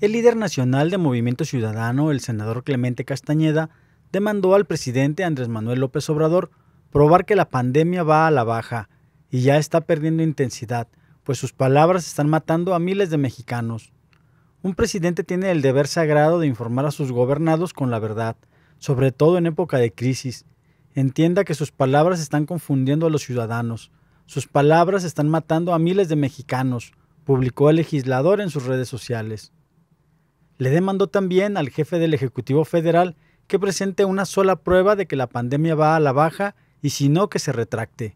El líder nacional de Movimiento Ciudadano, el senador Clemente Castañeda, demandó al presidente Andrés Manuel López Obrador probar que la pandemia va a la baja y ya está perdiendo intensidad, pues sus palabras están matando a miles de mexicanos. Un presidente tiene el deber sagrado de informar a sus gobernados con la verdad, sobre todo en época de crisis. Entienda que sus palabras están confundiendo a los ciudadanos. Sus palabras están matando a miles de mexicanos, publicó el legislador en sus redes sociales. Le demandó también al jefe del Ejecutivo Federal que presente una sola prueba de que la pandemia va a la baja y si no que se retracte.